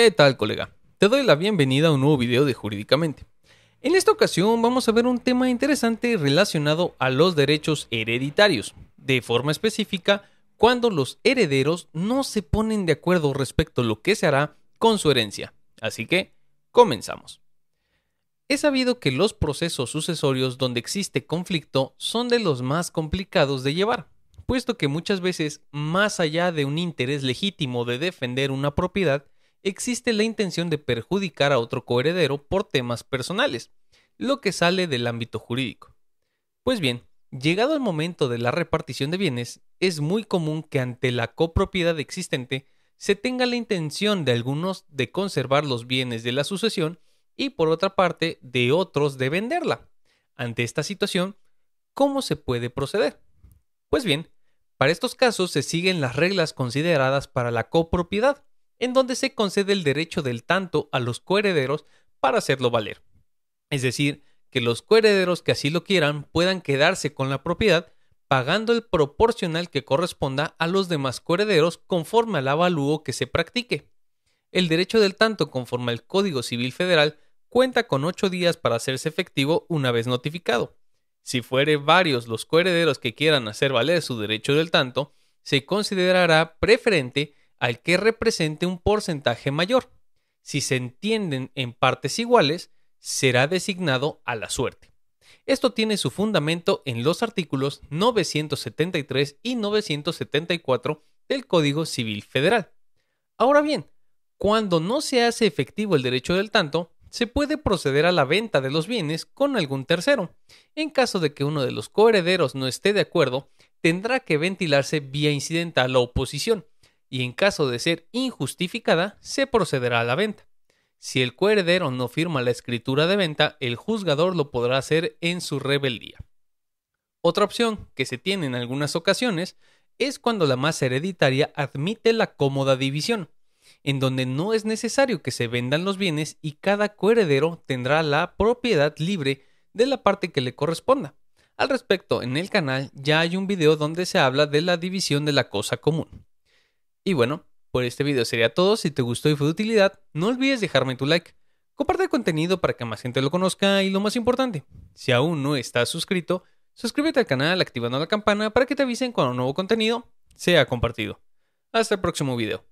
¿Qué tal, colega? Te doy la bienvenida a un nuevo video de Jurídicamente. En esta ocasión vamos a ver un tema interesante relacionado a los derechos hereditarios, de forma específica cuando los herederos no se ponen de acuerdo respecto a lo que se hará con su herencia. Así que, comenzamos. He sabido que los procesos sucesorios donde existe conflicto son de los más complicados de llevar, puesto que muchas veces, más allá de un interés legítimo de defender una propiedad, existe la intención de perjudicar a otro coheredero por temas personales, lo que sale del ámbito jurídico. Pues bien, llegado el momento de la repartición de bienes, es muy común que ante la copropiedad existente se tenga la intención de algunos de conservar los bienes de la sucesión y por otra parte de otros de venderla. Ante esta situación, ¿cómo se puede proceder? Pues bien, para estos casos se siguen las reglas consideradas para la copropiedad, en donde se concede el derecho del tanto a los coherederos para hacerlo valer. Es decir, que los coherederos que así lo quieran puedan quedarse con la propiedad pagando el proporcional que corresponda a los demás coherederos conforme al avalúo que se practique. El derecho del tanto conforme al Código Civil Federal cuenta con ocho días para hacerse efectivo una vez notificado. Si fuere varios los coherederos que quieran hacer valer su derecho del tanto, se considerará preferente al que represente un porcentaje mayor. Si se entienden en partes iguales, será designado a la suerte. Esto tiene su fundamento en los artículos 973 y 974 del Código Civil Federal. Ahora bien, cuando no se hace efectivo el derecho del tanto, se puede proceder a la venta de los bienes con algún tercero. En caso de que uno de los coherederos no esté de acuerdo, tendrá que ventilarse vía incidental la oposición, y en caso de ser injustificada, se procederá a la venta. Si el coheredero no firma la escritura de venta, el juzgador lo podrá hacer en su rebeldía. Otra opción que se tiene en algunas ocasiones es cuando la masa hereditaria admite la cómoda división, en donde no es necesario que se vendan los bienes y cada coheredero tendrá la propiedad libre de la parte que le corresponda. Al respecto, en el canal ya hay un video donde se habla de la división de la cosa común. Y bueno, por este video sería todo. Si te gustó y fue de utilidad, no olvides dejarme tu like. Comparte el contenido para que más gente lo conozca y lo más importante, si aún no estás suscrito, suscríbete al canal activando la campana para que te avisen cuando un nuevo contenido sea compartido. Hasta el próximo video.